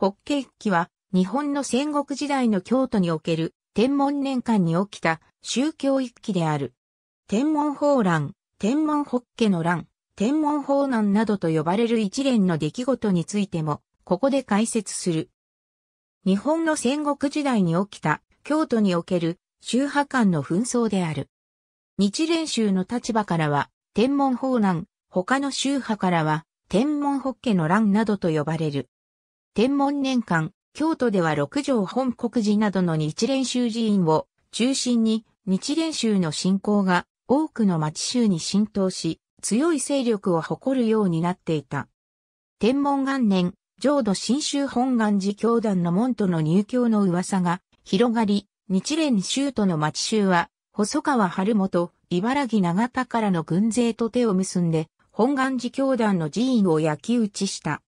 法華揆は、日本の戦国時代の京都における天文年間に起きた宗教一揆である。天文法乱、天文法華の乱、天文法難などと呼ばれる一連の出来事についても、ここで解説する。日本の戦国時代に起きた京都における宗派間の紛争である。日蓮宗の立場からは、天文法難、他の宗派からは、天文法華の乱などと呼ばれる。天文年間、京都では六条本国寺などの日蓮宗寺院を中心に日蓮宗の信仰が多くの町宗に浸透し、強い勢力を誇るようになっていた。天文元年、浄土真宗本願寺教団の門徒の入教の噂が広がり、日蓮宗との町宗は、細川晴元、茨城長田からの軍勢と手を結んで、本願寺教団の寺院を焼き打ちした。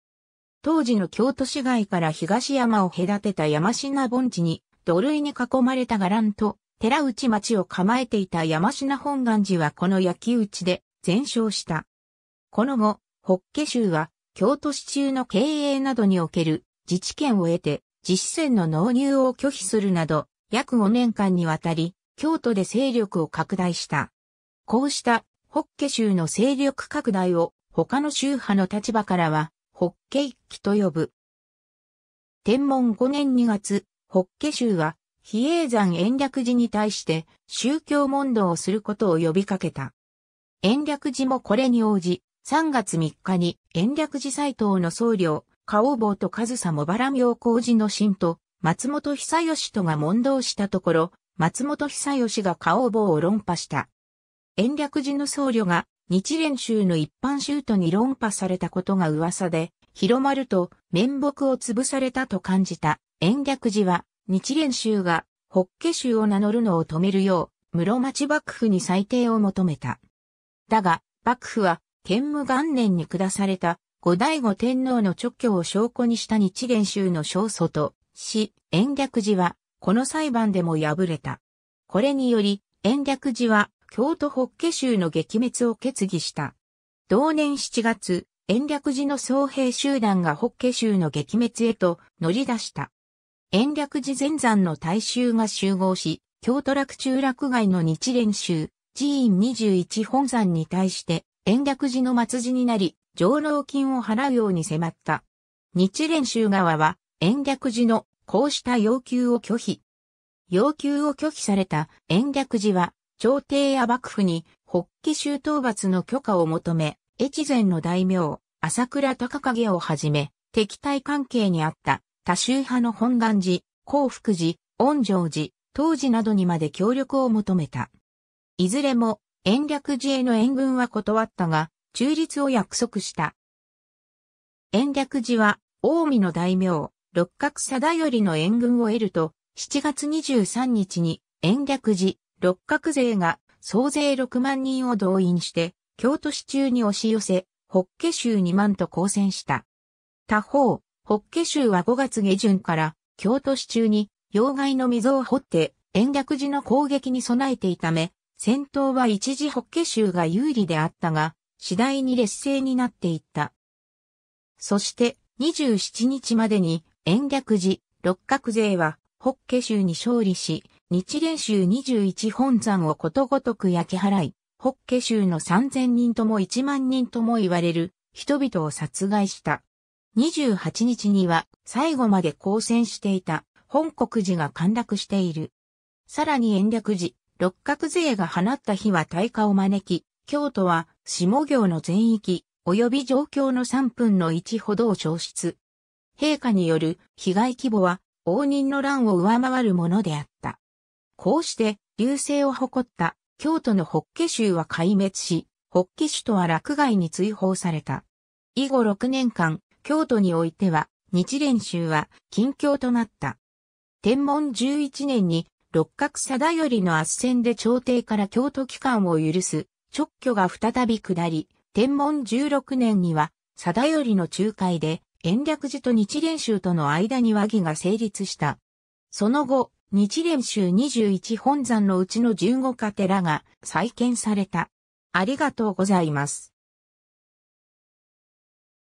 当時の京都市街から東山を隔てた山品盆地に、土塁に囲まれた伽藍と、寺内町を構えていた山品本願寺はこの焼き討ちで全焼した。この後、北家州は京都市中の経営などにおける自治権を得て実治船の納入を拒否するなど約5年間にわたり京都で勢力を拡大した。こうした北家州の勢力拡大を他の宗派の立場からはホッケ一揆と呼ぶ。天文5年2月、ホッケ州は、比叡山延暦寺に対して宗教問答をすることを呼びかけた。延暦寺もこれに応じ、3月3日に延暦寺斎藤の僧侶、花王坊と上総原明光寺の神と松本久義とが問答したところ、松本久義が花王坊を論破した。延暦寺の僧侶が日蓮宗の一般宗徒に論破されたことが噂で、広まると面目を潰されたと感じた延暦寺は、日蓮宗が法華宗を名乗るのを止めるよう、室町幕府に裁定を求めた。だが、幕府は、建武元年に下された後醍醐天皇の勅許を証拠にした日蓮宗の勝訴とし、延暦寺はこの裁判でも敗れた。これにより、延暦寺は京都北家州の撃滅を決議した。同年7月、延暦寺の総兵集団が北家州の撃滅へと乗り出した。延暦寺前山の大衆が集合し、京都落中落外の日蓮宗、寺院21本山に対して、延暦寺の末寺になり、上納金を払うように迫った。日蓮宗側は、延暦寺のこうした要求を拒否。要求を拒否された延暦寺は、朝廷や幕府に北起州討伐の許可を求め、越前の大名、朝倉高景をはじめ、敵対関係にあった多州派の本願寺、幸福寺、恩城寺、当時などにまで協力を求めた。いずれも、延暦寺への援軍は断ったが、中立を約束した。延暦寺は、近江の大名、六角貞頼の援軍を得ると、7月23日に延暦寺、六角勢が総勢6万人を動員して、京都市中に押し寄せ、北家州2万と交戦した。他方、北家州は5月下旬から京都市中に要害の溝を掘って延暦寺の攻撃に備えていため、戦闘は一時北家州が有利であったが、次第に劣勢になっていった。そして27日までに延暦寺、六角勢は北家州に勝利し、日蓮宗21本山をことごとく焼き払い、北家宗の3000人とも1万人とも言われる人々を殺害した。28日には最後まで交戦していた本国寺が陥落している。さらに延暦寺、六角勢が放った日は大火を招き、京都は下行の全域、及び状況の3分の1ほどを消失。陛下による被害規模は応仁の乱を上回るものであった。こうして、流星を誇った京都の北家州は壊滅し、北家州とは落外に追放された。以後6年間、京都においては、日蓮宗は近況となった。天文11年に六角定頼の圧戦で朝廷から京都機関を許す直挙が再び下り、天文16年には定頼の仲介で延暦寺と日蓮宗との間に和議が成立した。その後、日蓮宗21本山のうちの15カ寺が再建された。ありがとうございます。